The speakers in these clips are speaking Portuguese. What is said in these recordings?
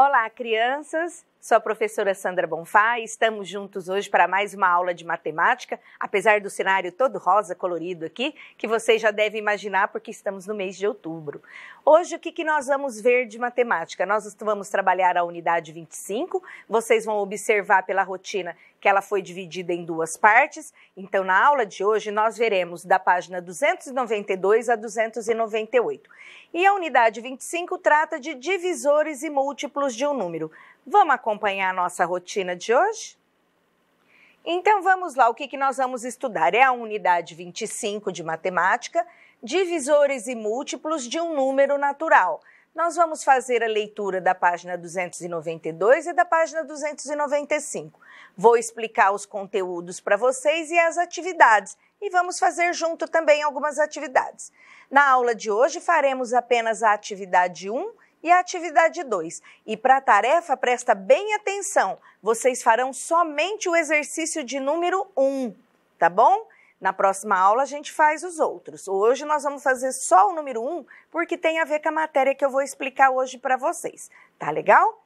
Olá, crianças! Sou a professora Sandra Bonfá e estamos juntos hoje para mais uma aula de matemática, apesar do cenário todo rosa colorido aqui, que vocês já devem imaginar porque estamos no mês de outubro. Hoje, o que, que nós vamos ver de matemática? Nós vamos trabalhar a unidade 25, vocês vão observar pela rotina que ela foi dividida em duas partes. Então, na aula de hoje, nós veremos da página 292 a 298. E a unidade 25 trata de divisores e múltiplos de um número. Vamos acompanhar a nossa rotina de hoje? Então vamos lá, o que, que nós vamos estudar? É a unidade 25 de matemática, divisores e múltiplos de um número natural. Nós vamos fazer a leitura da página 292 e da página 295. Vou explicar os conteúdos para vocês e as atividades, e vamos fazer junto também algumas atividades. Na aula de hoje faremos apenas a atividade 1 e a atividade 2. E para a tarefa, presta bem atenção, vocês farão somente o exercício de número 1, um, tá bom? Na próxima aula a gente faz os outros. Hoje nós vamos fazer só o número 1, um, porque tem a ver com a matéria que eu vou explicar hoje para vocês. Tá legal?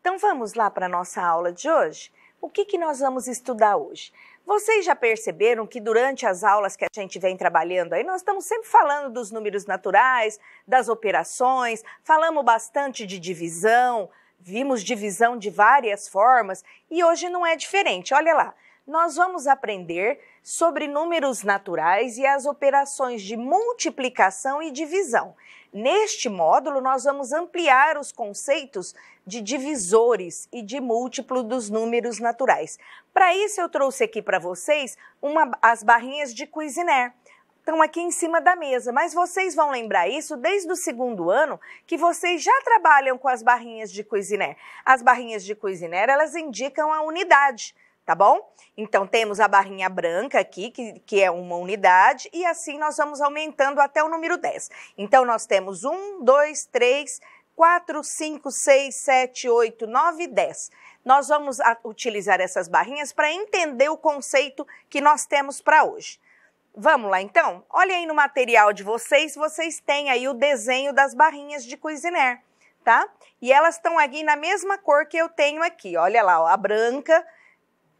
Então vamos lá para a nossa aula de hoje? O que, que nós vamos estudar hoje? Vocês já perceberam que durante as aulas que a gente vem trabalhando aí, nós estamos sempre falando dos números naturais, das operações, falamos bastante de divisão, vimos divisão de várias formas e hoje não é diferente. Olha lá, nós vamos aprender sobre números naturais e as operações de multiplicação e divisão. Neste módulo, nós vamos ampliar os conceitos de divisores e de múltiplo dos números naturais. Para isso, eu trouxe aqui para vocês uma, as barrinhas de Cuisinaire estão aqui em cima da mesa, mas vocês vão lembrar isso desde o segundo ano que vocês já trabalham com as barrinhas de Cuisiner. As barrinhas de Cuisiner, elas indicam a unidade, tá bom? Então temos a barrinha branca aqui, que, que é uma unidade, e assim nós vamos aumentando até o número 10. Então nós temos 1, 2, 3, 4, 5, 6, 7, 8, 9 10. Nós vamos utilizar essas barrinhas para entender o conceito que nós temos para hoje. Vamos lá então? Olhem aí no material de vocês, vocês têm aí o desenho das barrinhas de Cuisiner, tá? E elas estão aqui na mesma cor que eu tenho aqui, olha lá, ó, a branca,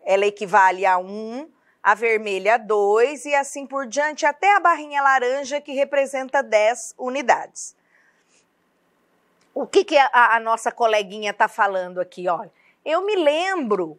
ela equivale a 1, a vermelha a 2 e assim por diante, até a barrinha laranja que representa 10 unidades. O que, que a, a nossa coleguinha está falando aqui? Olha, eu me lembro,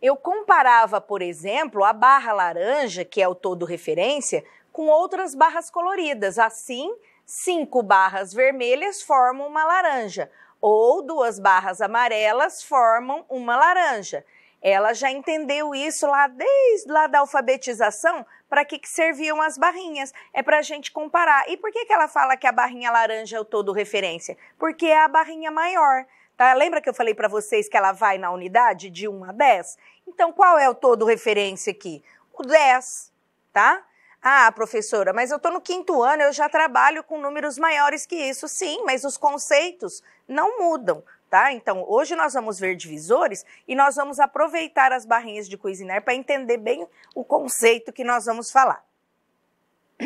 eu comparava, por exemplo, a barra laranja, que é o todo referência, com outras barras coloridas. Assim, cinco barras vermelhas formam uma laranja, ou duas barras amarelas formam uma laranja. Ela já entendeu isso lá desde lá da alfabetização, para que, que serviam as barrinhas. É para a gente comparar. E por que, que ela fala que a barrinha laranja é o todo referência? Porque é a barrinha maior. Tá? Lembra que eu falei para vocês que ela vai na unidade de 1 a 10? Então, qual é o todo referência aqui? O 10, tá? Ah, professora, mas eu estou no quinto ano, eu já trabalho com números maiores que isso. Sim, mas os conceitos não mudam tá? Então, hoje nós vamos ver divisores e nós vamos aproveitar as barrinhas de Cuisinart para entender bem o conceito que nós vamos falar.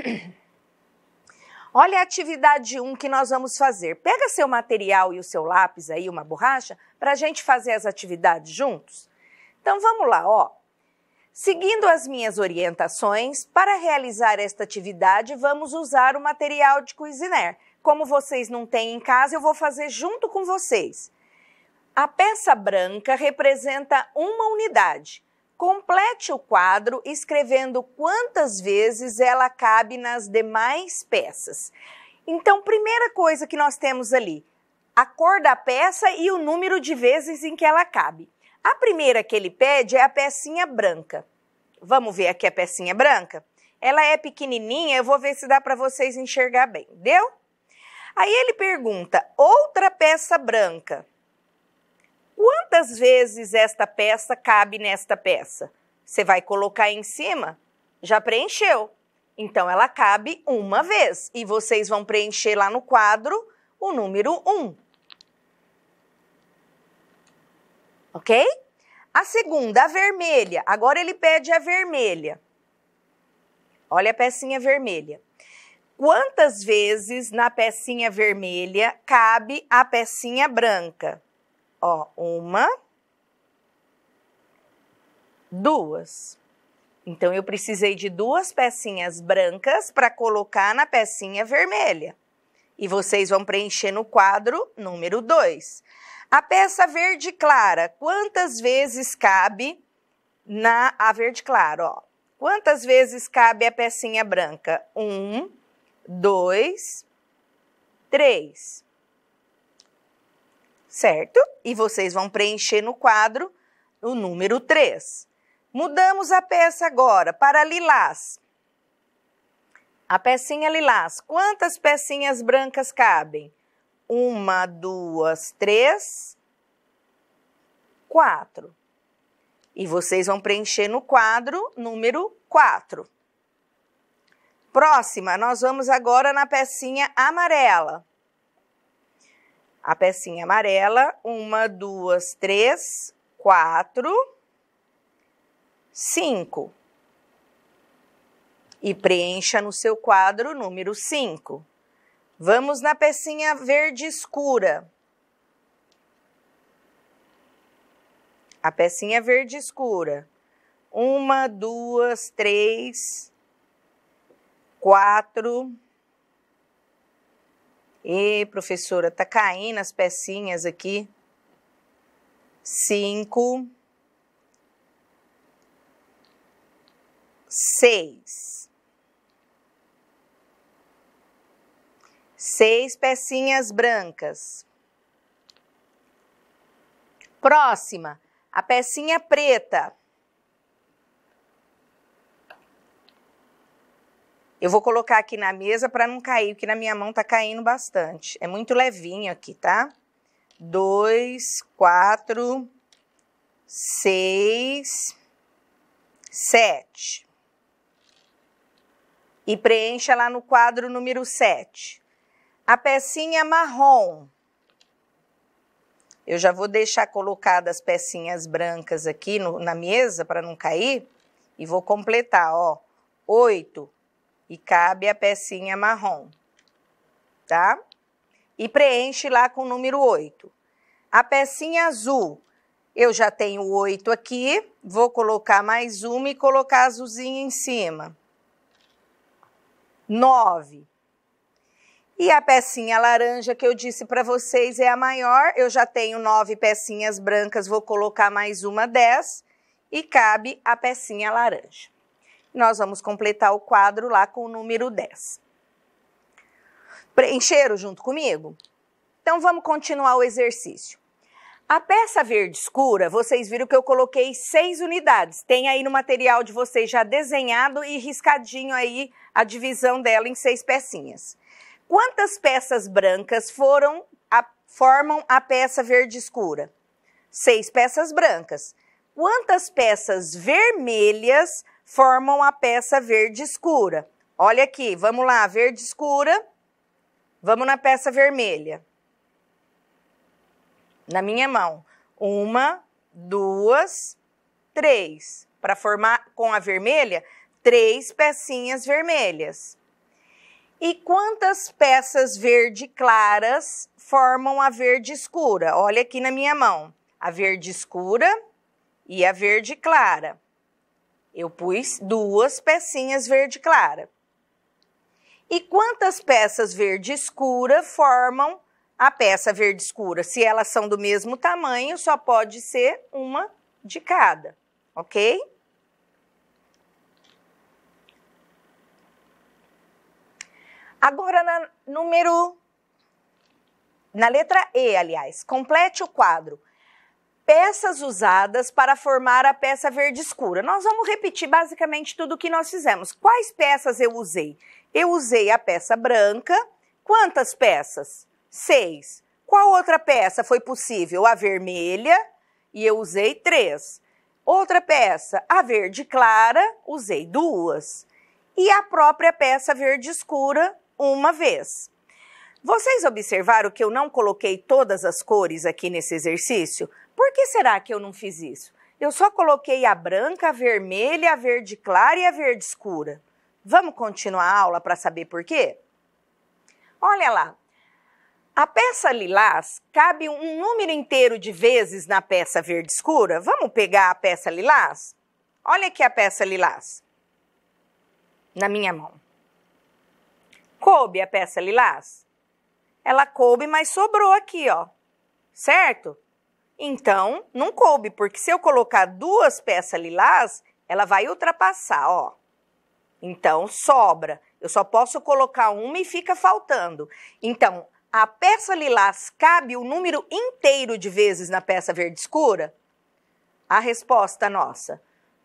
Olha a atividade 1 que nós vamos fazer. Pega seu material e o seu lápis aí, uma borracha, para a gente fazer as atividades juntos. Então vamos lá, ó. Seguindo as minhas orientações, para realizar esta atividade, vamos usar o material de Cuisiner. Como vocês não têm em casa, eu vou fazer junto com vocês. A peça branca representa uma unidade. Complete o quadro escrevendo quantas vezes ela cabe nas demais peças. Então, primeira coisa que nós temos ali, a cor da peça e o número de vezes em que ela cabe. A primeira que ele pede é a pecinha branca. Vamos ver aqui a pecinha branca? Ela é pequenininha, eu vou ver se dá para vocês enxergar bem. Deu? Aí ele pergunta, outra peça branca. Quantas vezes esta peça cabe nesta peça? Você vai colocar em cima? Já preencheu. Então ela cabe uma vez e vocês vão preencher lá no quadro o número 1. Ok? A segunda, a vermelha. Agora ele pede a vermelha. Olha a pecinha vermelha. Quantas vezes na pecinha vermelha cabe a pecinha branca? Ó, uma, duas. Então, eu precisei de duas pecinhas brancas para colocar na pecinha vermelha. E vocês vão preencher no quadro número 2. A peça verde clara, quantas vezes cabe na a verde clara, ó? Quantas vezes cabe a pecinha branca? Um, dois, três certo? E vocês vão preencher no quadro o número 3. Mudamos a peça agora para lilás. A pecinha lilás, quantas pecinhas brancas cabem? Uma, duas, três, quatro. E vocês vão preencher no quadro número 4. Próxima, nós vamos agora na pecinha amarela a pecinha amarela. Uma, duas, três, quatro, cinco. E preencha no seu quadro número cinco. Vamos na pecinha verde escura. A pecinha verde escura. Uma, duas, três, quatro, e professora, tá caindo as pecinhas aqui. Cinco. Seis. Seis pecinhas brancas. Próxima, a pecinha preta. Eu vou colocar aqui na mesa para não cair, porque na minha mão tá caindo bastante. É muito levinho aqui, tá? Dois, quatro, seis, sete. E preencha lá no quadro número sete. A pecinha marrom. Eu já vou deixar colocadas as pecinhas brancas aqui no, na mesa para não cair. E vou completar, ó. Oito e cabe a pecinha marrom, tá? E preenche lá com o número 8. A pecinha azul, eu já tenho 8 aqui, vou colocar mais uma e colocar a azulzinha em cima. 9. E a pecinha laranja que eu disse para vocês é a maior, eu já tenho 9 pecinhas brancas, vou colocar mais uma 10 e cabe a pecinha laranja. Nós vamos completar o quadro lá com o número 10. Preencheram junto comigo? Então vamos continuar o exercício. A peça verde escura, vocês viram que eu coloquei seis unidades. Tem aí no material de vocês já desenhado e riscadinho aí a divisão dela em seis pecinhas. Quantas peças brancas foram a, formam a peça verde escura? Seis peças brancas. Quantas peças vermelhas formam a peça verde escura. Olha aqui, vamos lá, verde escura. Vamos na peça vermelha. Na minha mão. Uma, duas, três. Para formar com a vermelha, três pecinhas vermelhas. E quantas peças verde claras formam a verde escura? Olha aqui na minha mão. A verde escura e a verde clara. Eu pus duas pecinhas verde clara. E quantas peças verde escura formam a peça verde escura? Se elas são do mesmo tamanho, só pode ser uma de cada, ok? Agora, na número. Na letra E, aliás, complete o quadro peças usadas para formar a peça verde escura. Nós vamos repetir basicamente tudo o que nós fizemos. Quais peças eu usei? Eu usei a peça branca. Quantas peças? Seis. Qual outra peça foi possível? A vermelha, e eu usei três. Outra peça, a verde clara, usei duas. E a própria peça verde escura, uma vez. Vocês observaram que eu não coloquei todas as cores aqui nesse exercício? Por que será que eu não fiz isso? Eu só coloquei a branca, a vermelha, a verde clara e a verde escura. Vamos continuar a aula para saber por quê? Olha lá. A peça lilás cabe um número inteiro de vezes na peça verde escura. Vamos pegar a peça lilás? Olha aqui a peça lilás. Na minha mão. Coube a peça lilás? Ela coube, mas sobrou aqui, ó. Certo? Então, não coube, porque se eu colocar duas peças lilás, ela vai ultrapassar, ó. Então, sobra. Eu só posso colocar uma e fica faltando. Então, a peça lilás cabe o número inteiro de vezes na peça verde escura? A resposta nossa,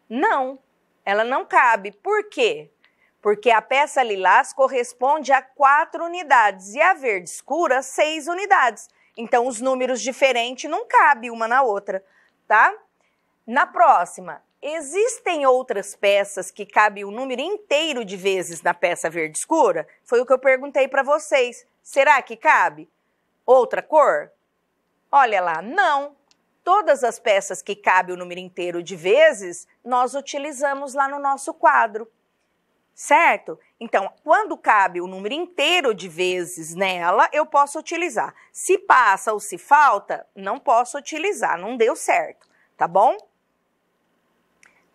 não, ela não cabe. Por quê? Porque a peça lilás corresponde a quatro unidades e a verde escura, seis unidades. Então, os números diferentes não cabem uma na outra, tá? Na próxima, existem outras peças que cabem o número inteiro de vezes na peça verde escura? Foi o que eu perguntei para vocês. Será que cabe? Outra cor? Olha lá, não. Todas as peças que cabem o número inteiro de vezes, nós utilizamos lá no nosso quadro, certo? Então, quando cabe o número inteiro de vezes nela, eu posso utilizar. Se passa ou se falta, não posso utilizar, não deu certo, tá bom?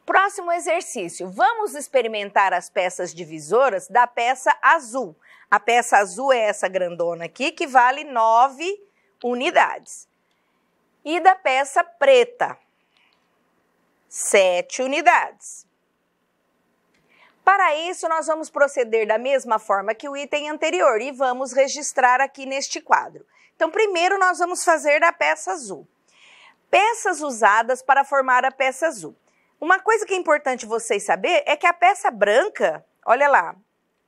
Próximo exercício. Vamos experimentar as peças divisoras da peça azul. A peça azul é essa grandona aqui, que vale 9 unidades. E da peça preta, 7 unidades. Para isso, nós vamos proceder da mesma forma que o item anterior e vamos registrar aqui neste quadro. Então, primeiro nós vamos fazer da peça azul. Peças usadas para formar a peça azul. Uma coisa que é importante vocês saber é que a peça branca, olha lá,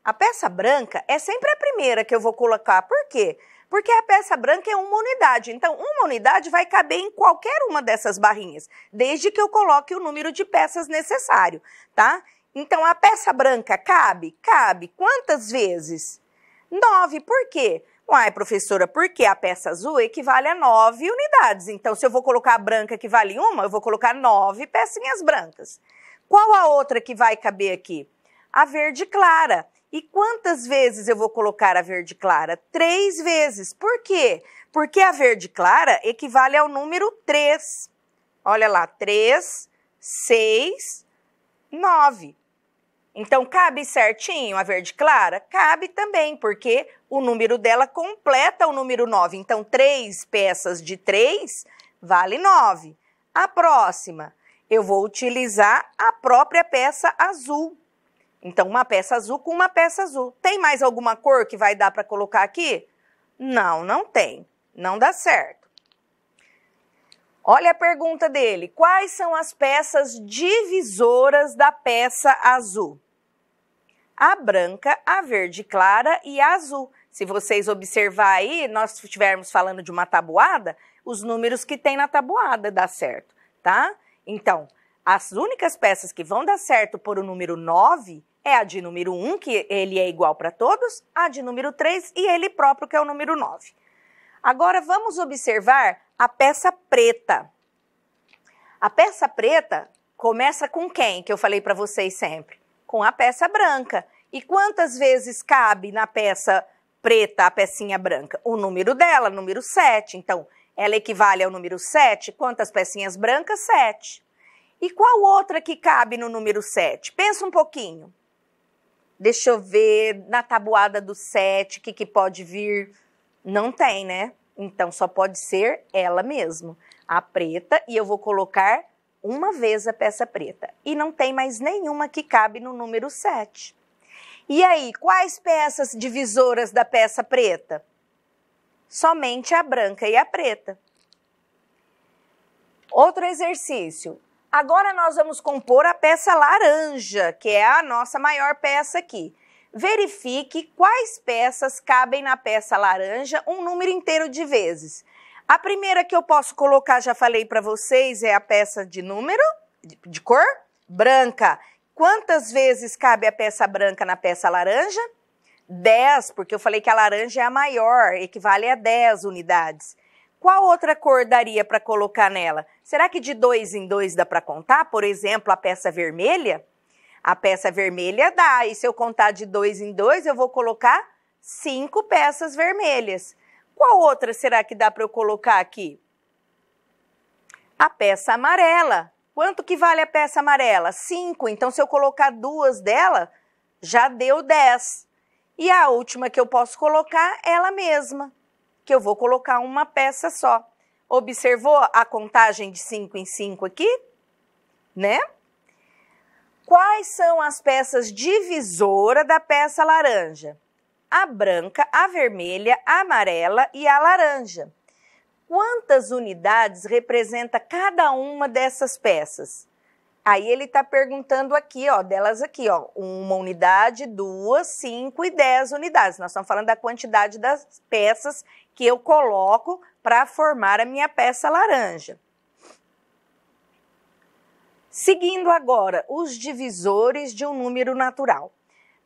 a peça branca é sempre a primeira que eu vou colocar. Por quê? Porque a peça branca é uma unidade. Então, uma unidade vai caber em qualquer uma dessas barrinhas, desde que eu coloque o número de peças necessário, tá? Então a peça branca cabe? Cabe. Quantas vezes? Nove. Por quê? Uai, professora, porque a peça azul equivale a nove unidades. Então, se eu vou colocar a branca que vale uma, eu vou colocar nove pecinhas brancas. Qual a outra que vai caber aqui? A verde clara. E quantas vezes eu vou colocar a verde clara? Três vezes. Por quê? Porque a verde clara equivale ao número três. Olha lá, três, seis, 9. Então, cabe certinho a verde clara? Cabe também, porque o número dela completa o número 9. Então, três peças de 3 vale 9. A próxima, eu vou utilizar a própria peça azul. Então, uma peça azul com uma peça azul. Tem mais alguma cor que vai dar para colocar aqui? Não, não tem. Não dá certo. Olha a pergunta dele: quais são as peças divisoras da peça azul? A branca, a verde clara e a azul. Se vocês observar aí, nós estivermos falando de uma tabuada, os números que tem na tabuada dá certo, tá? Então, as únicas peças que vão dar certo por o número 9 é a de número 1, que ele é igual para todos, a de número 3 e ele próprio, que é o número 9. Agora vamos observar a peça preta. A peça preta começa com quem? Que eu falei para vocês sempre. Com a peça branca. E quantas vezes cabe na peça preta a pecinha branca? O número dela, número 7. Então, ela equivale ao número 7. Quantas pecinhas brancas? 7. E qual outra que cabe no número 7? Pensa um pouquinho. Deixa eu ver, na tabuada do 7, o que, que pode vir? Não tem, né? Então só pode ser ela mesma, a preta, e eu vou colocar uma vez a peça preta. E não tem mais nenhuma que cabe no número 7. E aí, quais peças divisoras da peça preta? Somente a branca e a preta. Outro exercício. Agora nós vamos compor a peça laranja, que é a nossa maior peça aqui. Verifique quais peças cabem na peça laranja um número inteiro de vezes. A primeira que eu posso colocar, já falei para vocês, é a peça de número, de cor branca. Quantas vezes cabe a peça branca na peça laranja? 10, porque eu falei que a laranja é a maior, equivale a 10 unidades. Qual outra cor daria para colocar nela? Será que de dois em dois dá para contar? Por exemplo, a peça vermelha? A peça vermelha dá, e se eu contar de dois em dois, eu vou colocar cinco peças vermelhas. Qual outra será que dá para eu colocar aqui? A peça amarela. Quanto que vale a peça amarela? Cinco. Então, se eu colocar duas dela, já deu dez. E a última que eu posso colocar, ela mesma, que eu vou colocar uma peça só. Observou a contagem de cinco em cinco aqui? Né? Quais são as peças divisora da peça laranja? A branca, a vermelha, a amarela e a laranja. Quantas unidades representa cada uma dessas peças? Aí ele está perguntando aqui, ó, delas aqui, ó, uma unidade, duas, cinco e dez unidades. Nós estamos falando da quantidade das peças que eu coloco para formar a minha peça laranja. Seguindo agora os divisores de um número natural.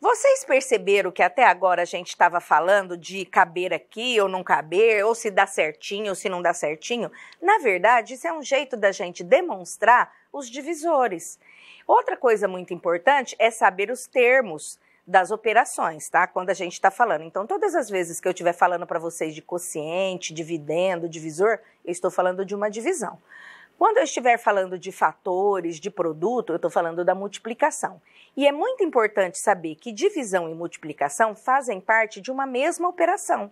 Vocês perceberam que até agora a gente estava falando de caber aqui ou não caber, ou se dá certinho ou se não dá certinho? Na verdade, isso é um jeito da gente demonstrar os divisores. Outra coisa muito importante é saber os termos das operações, tá? Quando a gente está falando. Então, todas as vezes que eu estiver falando para vocês de quociente, dividendo, divisor, eu estou falando de uma divisão. Quando eu estiver falando de fatores, de produto, eu estou falando da multiplicação. E é muito importante saber que divisão e multiplicação fazem parte de uma mesma operação.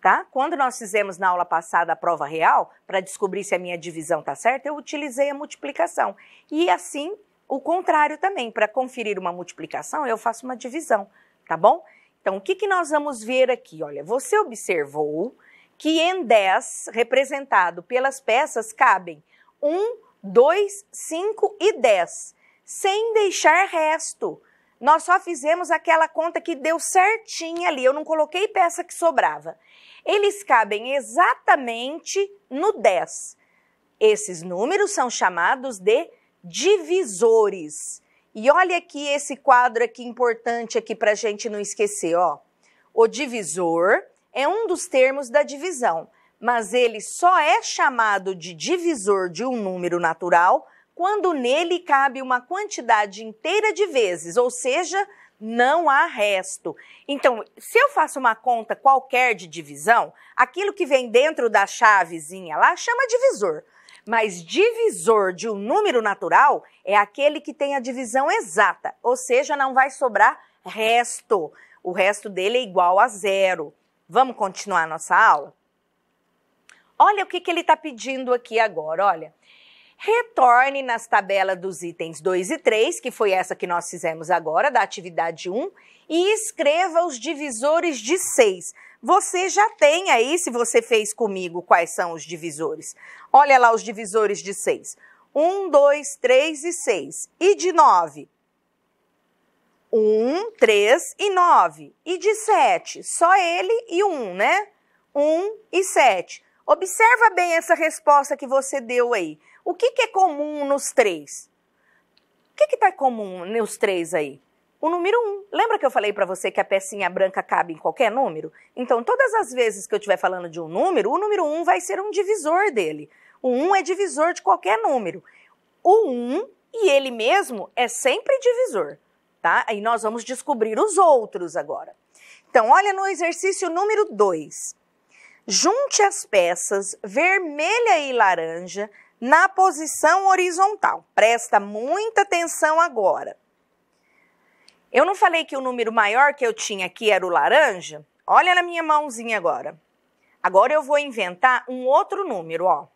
Tá? Quando nós fizemos na aula passada a prova real, para descobrir se a minha divisão está certa, eu utilizei a multiplicação. E assim, o contrário também, para conferir uma multiplicação, eu faço uma divisão, tá bom? Então, o que, que nós vamos ver aqui? Olha, você observou que em 10, representado pelas peças, cabem 1, 2, 5 e 10, sem deixar resto. Nós só fizemos aquela conta que deu certinha ali, eu não coloquei peça que sobrava. Eles cabem exatamente no 10. Esses números são chamados de divisores. E olha aqui esse quadro aqui importante aqui para a gente não esquecer, ó. O divisor é um dos termos da divisão mas ele só é chamado de divisor de um número natural quando nele cabe uma quantidade inteira de vezes, ou seja, não há resto. Então, se eu faço uma conta qualquer de divisão, aquilo que vem dentro da chavezinha lá chama divisor. Mas divisor de um número natural é aquele que tem a divisão exata, ou seja, não vai sobrar resto. O resto dele é igual a zero. Vamos continuar nossa aula? Olha o que, que ele está pedindo aqui agora, olha. Retorne nas tabelas dos itens 2 e 3, que foi essa que nós fizemos agora, da atividade 1, e escreva os divisores de 6. Você já tem aí, se você fez comigo, quais são os divisores. Olha lá os divisores de 6. 1, 2, 3 e 6. E de 9? 1, 3 e 9. E de 7? Só ele e 1, né? 1 e 7. Observa bem essa resposta que você deu aí. O que, que é comum nos três? O que está comum nos três aí? O número Um. Lembra que eu falei para você que a pecinha branca cabe em qualquer número? Então, todas as vezes que eu estiver falando de um número, o número um vai ser um divisor dele. O um é divisor de qualquer número. O um e ele mesmo é sempre divisor, tá? E nós vamos descobrir os outros agora. Então, olha no exercício número dois. Junte as peças vermelha e laranja na posição horizontal. Presta muita atenção agora. Eu não falei que o número maior que eu tinha aqui era o laranja? Olha na minha mãozinha agora. Agora eu vou inventar um outro número, ó.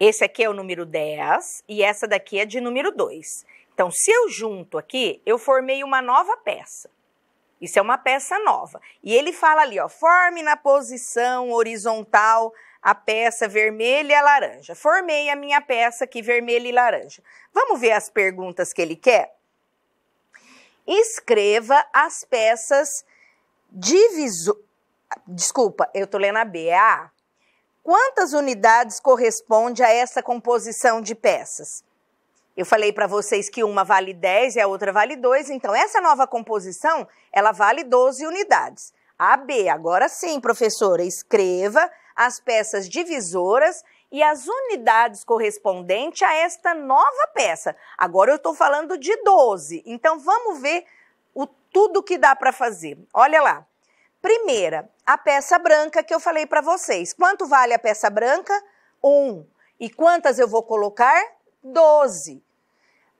Esse aqui é o número 10 e essa daqui é de número 2. Então, se eu junto aqui, eu formei uma nova peça. Isso é uma peça nova. E ele fala ali, ó, forme na posição horizontal a peça vermelha e a laranja. Formei a minha peça aqui vermelha e laranja. Vamos ver as perguntas que ele quer? Escreva as peças diviso... Desculpa, eu tô lendo a B, é a A. Quantas unidades corresponde a essa composição de peças? Eu falei para vocês que uma vale 10 e a outra vale 2, então essa nova composição, ela vale 12 unidades. A B, agora sim, professora, escreva as peças divisoras e as unidades correspondentes a esta nova peça. Agora eu estou falando de 12, então vamos ver o tudo que dá para fazer. Olha lá. Primeira, a peça branca que eu falei para vocês. Quanto vale a peça branca? Um. E quantas eu vou colocar? 12.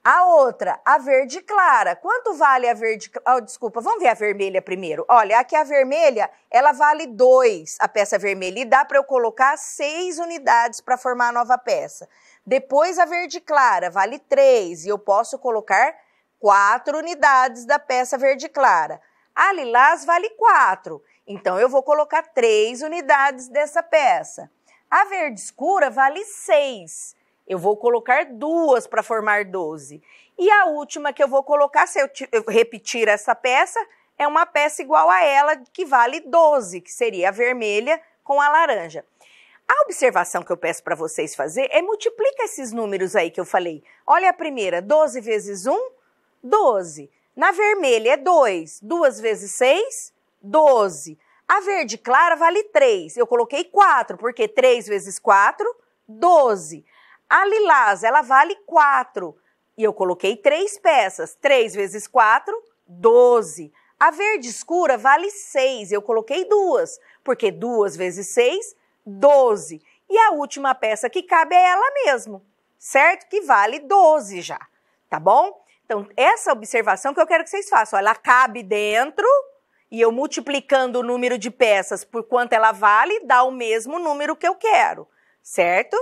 A outra, a verde clara. Quanto vale a verde clara? Oh, desculpa, vamos ver a vermelha primeiro. Olha, aqui a vermelha, ela vale 2, a peça vermelha, e dá para eu colocar 6 unidades para formar a nova peça. Depois a verde clara vale 3 e eu posso colocar 4 unidades da peça verde clara. A lilás vale 4, então eu vou colocar 3 unidades dessa peça. A verde escura vale 6. Eu vou colocar duas para formar 12. E a última que eu vou colocar, se eu, eu repetir essa peça, é uma peça igual a ela, que vale 12, que seria a vermelha com a laranja. A observação que eu peço para vocês fazer é multiplica esses números aí que eu falei. Olha a primeira, 12 vezes 1, 12. Na vermelha é 2, 2 vezes 6, 12. A verde clara vale 3, eu coloquei 4, porque 3 vezes 4, 12. A lilás, ela vale 4. E eu coloquei 3 peças. 3 vezes 4, 12. A verde escura vale 6. Eu coloquei 2. porque 2 vezes 6, 12. E a última peça que cabe é ela mesmo, certo? Que vale 12 já, tá bom? Então, essa observação que eu quero que vocês façam. Ela cabe dentro e eu multiplicando o número de peças por quanto ela vale, dá o mesmo número que eu quero, certo?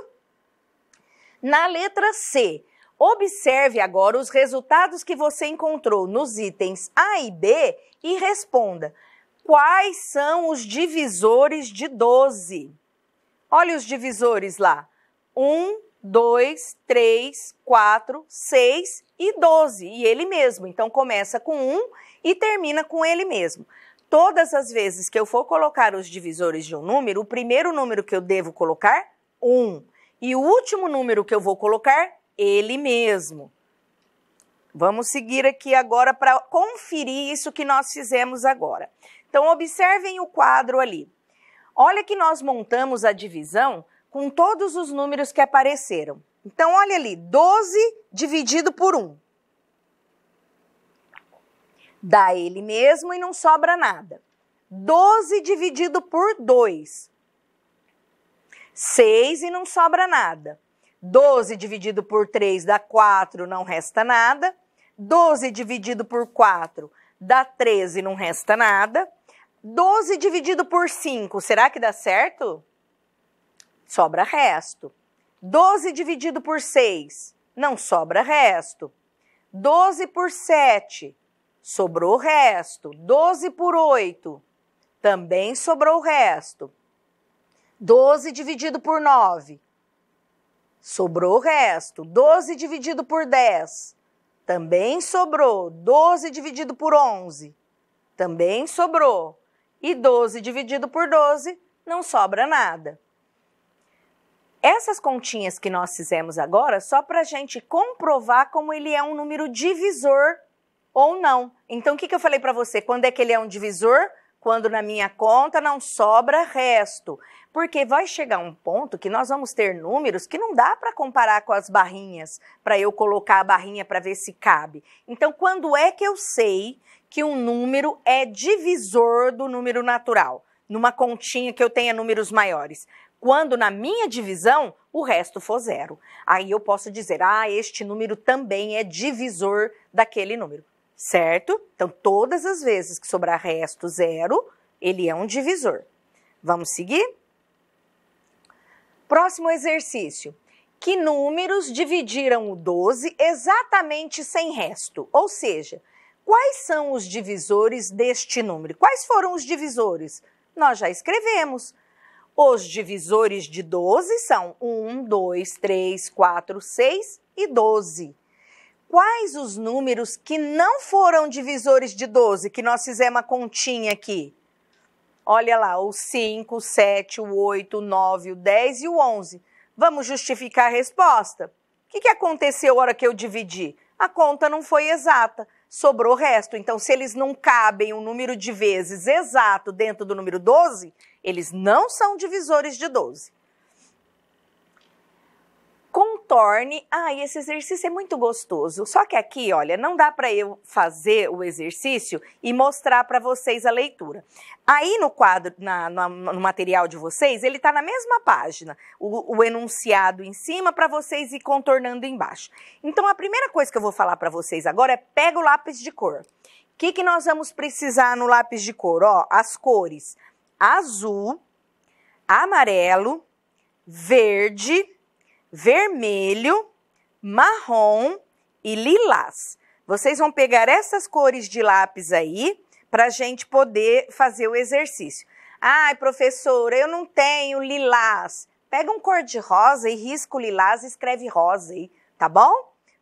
Na letra C, observe agora os resultados que você encontrou nos itens A e B e responda. Quais são os divisores de 12? Olha os divisores lá. 1, 2, 3, 4, 6 e 12. E ele mesmo. Então, começa com 1 e termina com ele mesmo. Todas as vezes que eu for colocar os divisores de um número, o primeiro número que eu devo colocar, 1. E o último número que eu vou colocar, ele mesmo. Vamos seguir aqui agora para conferir isso que nós fizemos agora. Então, observem o quadro ali. Olha que nós montamos a divisão com todos os números que apareceram. Então, olha ali, 12 dividido por 1. Dá ele mesmo e não sobra nada. 12 dividido por 2. 6 e não sobra nada. 12 dividido por 3 dá 4, não resta nada. 12 dividido por 4 dá 13, não resta nada. 12 dividido por 5, será que dá certo? Sobra resto. 12 dividido por 6, não sobra resto. 12 por 7, sobrou resto. 12 por 8, também sobrou resto. 12 dividido por 9. Sobrou o resto. 12 dividido por 10. Também sobrou. 12 dividido por 11. Também sobrou. E 12 dividido por 12 não sobra nada. Essas continhas que nós fizemos agora, só para a gente comprovar como ele é um número divisor ou não. Então, o que, que eu falei para você? Quando é que ele é um divisor? quando na minha conta não sobra resto. Porque vai chegar um ponto que nós vamos ter números que não dá para comparar com as barrinhas, para eu colocar a barrinha para ver se cabe. Então, quando é que eu sei que um número é divisor do número natural? Numa continha que eu tenha números maiores quando na minha divisão o resto for zero. Aí eu posso dizer, ah, este número também é divisor daquele número certo? Então, todas as vezes que sobrar resto zero, ele é um divisor. Vamos seguir? Próximo exercício. Que números dividiram o 12 exatamente sem resto? Ou seja, quais são os divisores deste número? Quais foram os divisores? Nós já escrevemos. Os divisores de 12 são 1, 2, 3, 4, 6 e 12 quais os números que não foram divisores de 12, que nós fizemos a continha aqui? Olha lá, o 5, o 7, o 8, o 9, o 10 e o 11. Vamos justificar a resposta? O que, que aconteceu na hora que eu dividi? A conta não foi exata, sobrou o resto. Então, se eles não cabem o um número de vezes exato dentro do número 12, eles não são divisores de 12 torne, ah, esse exercício é muito gostoso. Só que aqui, olha, não dá para eu fazer o exercício e mostrar para vocês a leitura. Aí no quadro, na, na, no material de vocês, ele está na mesma página, o, o enunciado em cima para vocês ir contornando embaixo. Então a primeira coisa que eu vou falar para vocês agora é pega o lápis de cor. O que, que nós vamos precisar no lápis de cor? Ó, as cores azul, amarelo, verde vermelho, marrom e lilás. Vocês vão pegar essas cores de lápis aí para a gente poder fazer o exercício. Ai, professora, eu não tenho lilás. Pega um cor de rosa e risca o lilás e escreve rosa aí, tá bom?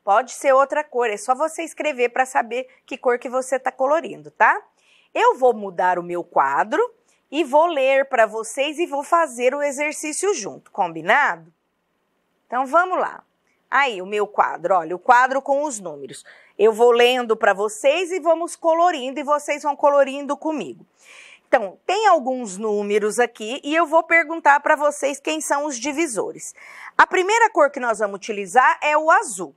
Pode ser outra cor, é só você escrever para saber que cor que você está colorindo, tá? Eu vou mudar o meu quadro e vou ler para vocês e vou fazer o exercício junto, combinado? Então vamos lá. Aí, o meu quadro, olha, o quadro com os números. Eu vou lendo para vocês e vamos colorindo, e vocês vão colorindo comigo. Então, tem alguns números aqui e eu vou perguntar para vocês quem são os divisores. A primeira cor que nós vamos utilizar é o azul.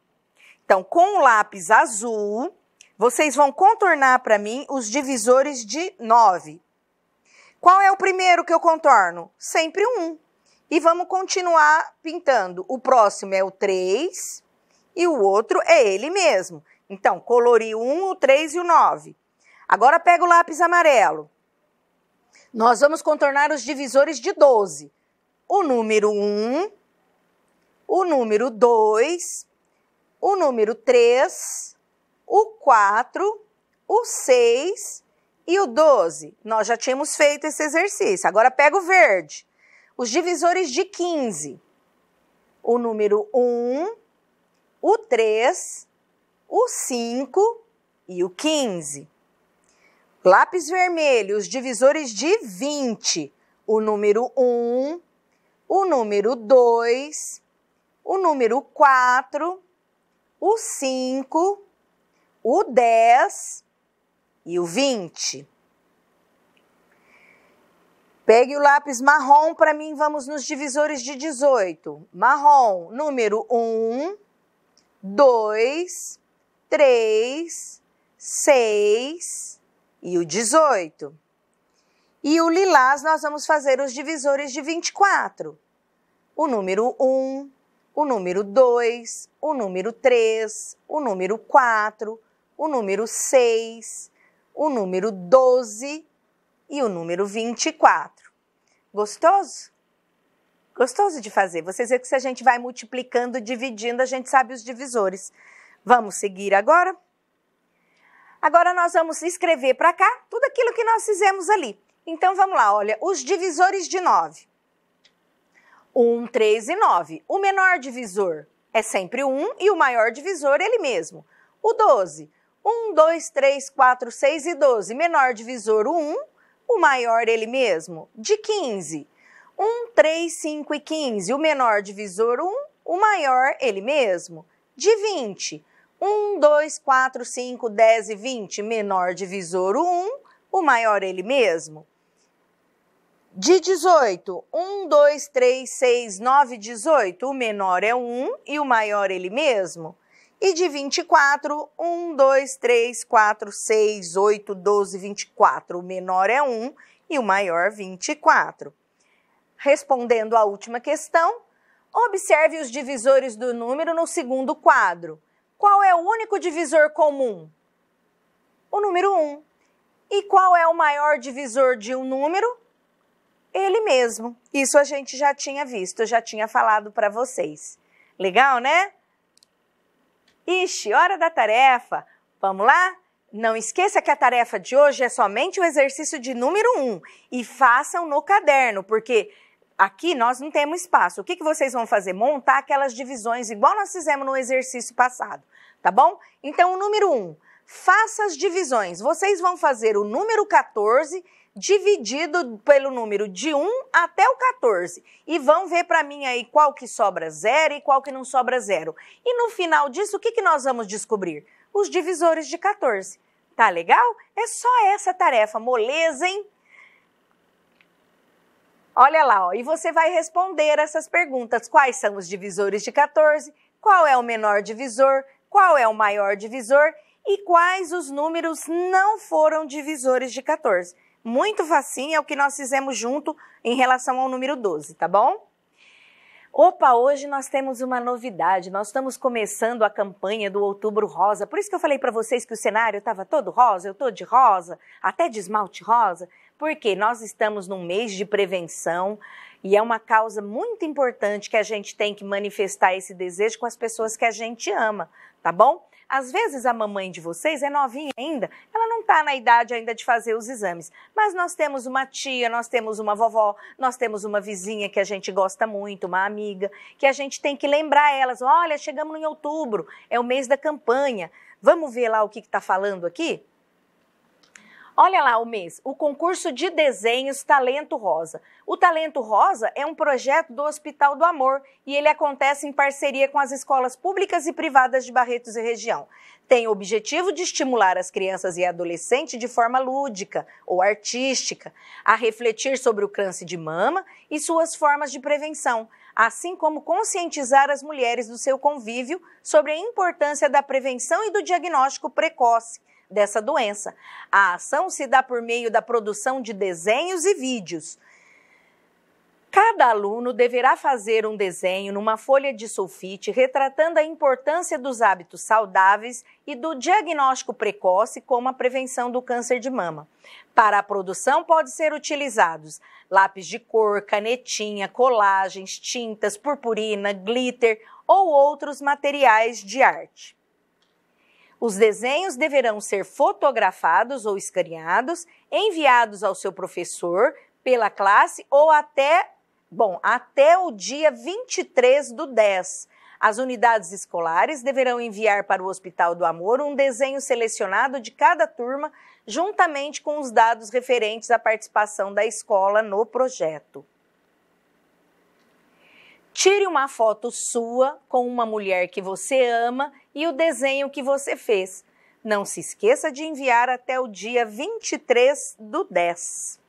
Então, com o lápis azul, vocês vão contornar para mim os divisores de 9. Qual é o primeiro que eu contorno? Sempre um. E vamos continuar pintando. O próximo é o 3 e o outro é ele mesmo. Então, colori o 1, o 3 e o 9. Agora pega o lápis amarelo. Nós vamos contornar os divisores de 12. O número 1, o número 2, o número 3, o 4, o 6 e o 12. Nós já tínhamos feito esse exercício. Agora pega o verde. Os divisores de 15. O número 1, o 3, o 5 e o 15. Lápis vermelho, os divisores de 20. O número 1, o número 2, o número 4, o 5, o 10 e o 20. Pegue o lápis marrom para mim, vamos nos divisores de 18. Marrom, número 1, 2, 3, 6 e o 18. E o lilás nós vamos fazer os divisores de 24. O número 1, o número 2, o número 3, o número 4, o número 6, o número 12 e o número 24. Gostoso? Gostoso de fazer. Vocês veem que se a gente vai multiplicando, dividindo, a gente sabe os divisores. Vamos seguir agora? Agora nós vamos escrever para cá tudo aquilo que nós fizemos ali. Então vamos lá, olha, os divisores de 9. 1, 3 e 9. O menor divisor é sempre 1 e o maior divisor ele mesmo. O 12. 1, 2, 3, 4, 6 e 12. Menor divisor, o 1 o maior ele mesmo, de 15. 1, 3, 5 e 15. O menor divisor 1, o maior ele mesmo, de 20. 1, 2, 4, 5, 10 e 20. Menor divisor 1, o maior ele mesmo. De 18, 1, 2, 3, 6, 9, 18. O menor é 1 e o maior ele mesmo. E de 24, 1, 2, 3, 4, 6, 8, 12, 24. O menor é 1 e o maior 24. Respondendo à última questão, observe os divisores do número no segundo quadro. Qual é o único divisor comum? O número 1. E qual é o maior divisor de um número? Ele mesmo. Isso a gente já tinha visto, já tinha falado para vocês. Legal, né? Ixi, hora da tarefa! Vamos lá? Não esqueça que a tarefa de hoje é somente o exercício de número 1 um, e façam no caderno, porque aqui nós não temos espaço. O que, que vocês vão fazer? Montar aquelas divisões igual nós fizemos no exercício passado, tá bom? Então, o número 1, um, faça as divisões. Vocês vão fazer o número 14 dividido pelo número de 1 até o 14. E vão ver para mim aí qual que sobra zero e qual que não sobra zero. E no final disso, o que, que nós vamos descobrir? Os divisores de 14. Tá legal? É só essa tarefa, moleza, hein? Olha lá, ó, e você vai responder essas perguntas. Quais são os divisores de 14? Qual é o menor divisor? Qual é o maior divisor? E quais os números não foram divisores de 14? muito facinho, é o que nós fizemos junto em relação ao número 12, tá bom? Opa, hoje nós temos uma novidade. Nós estamos começando a campanha do Outubro Rosa. Por isso que eu falei para vocês que o cenário estava todo rosa, eu tô de rosa, até de esmalte rosa, porque nós estamos num mês de prevenção e é uma causa muito importante que a gente tem que manifestar esse desejo com as pessoas que a gente ama, tá bom? Às vezes a mamãe de vocês é novinha ainda, ela não está na idade ainda de fazer os exames, mas nós temos uma tia, nós temos uma vovó, nós temos uma vizinha que a gente gosta muito, uma amiga, que a gente tem que lembrar elas: olha, chegamos em outubro, é o mês da campanha, vamos ver lá o que está falando aqui? Olha lá o mês, o concurso de desenhos Talento Rosa. O Talento Rosa é um projeto do Hospital do Amor e ele acontece em parceria com as escolas públicas e privadas de Barretos e região. Tem o objetivo de estimular as crianças e adolescentes de forma lúdica ou artística a refletir sobre o câncer de mama e suas formas de prevenção, assim como conscientizar as mulheres do seu convívio sobre a importância da prevenção e do diagnóstico precoce dessa doença. A ação se dá por meio da produção de desenhos e vídeos. Cada aluno deverá fazer um desenho numa folha de sulfite retratando a importância dos hábitos saudáveis e do diagnóstico precoce como a prevenção do câncer de mama. Para a produção pode ser utilizados lápis de cor, canetinha, colagens, tintas, purpurina, glitter ou outros materiais de arte. Os desenhos deverão ser fotografados ou escaneados, enviados ao seu professor pela classe ou até, bom, até o dia 23 do 10. As unidades escolares deverão enviar para o Hospital do Amor um desenho selecionado de cada turma, juntamente com os dados referentes à participação da escola no projeto. Tire uma foto sua com uma mulher que você ama e o desenho que você fez. Não se esqueça de enviar até o dia 23 do 10.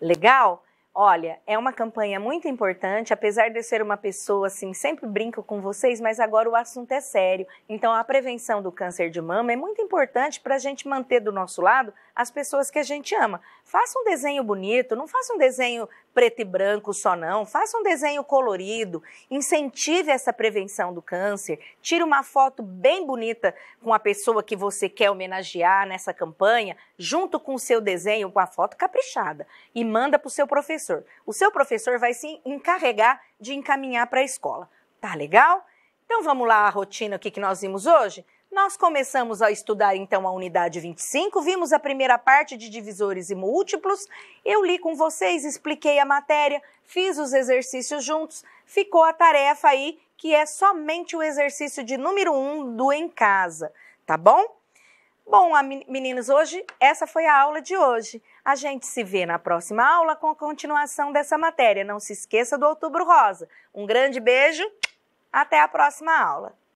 Legal? Olha, é uma campanha muito importante, apesar de ser uma pessoa assim, sempre brinco com vocês, mas agora o assunto é sério. Então, a prevenção do câncer de mama é muito importante para a gente manter do nosso lado as pessoas que a gente ama. Faça um desenho bonito, não faça um desenho preto e branco só não, faça um desenho colorido, incentive essa prevenção do câncer, tire uma foto bem bonita com a pessoa que você quer homenagear nessa campanha, junto com o seu desenho, com a foto caprichada, e manda para o seu professor. O seu professor vai se encarregar de encaminhar para a escola. Tá legal? Então vamos lá a rotina aqui que nós vimos hoje? Nós começamos a estudar então a unidade 25, vimos a primeira parte de divisores e múltiplos, eu li com vocês, expliquei a matéria, fiz os exercícios juntos, ficou a tarefa aí que é somente o exercício de número 1 um do em casa, tá bom? Bom, meninos, hoje essa foi a aula de hoje. A gente se vê na próxima aula com a continuação dessa matéria. Não se esqueça do Outubro Rosa. Um grande beijo, até a próxima aula.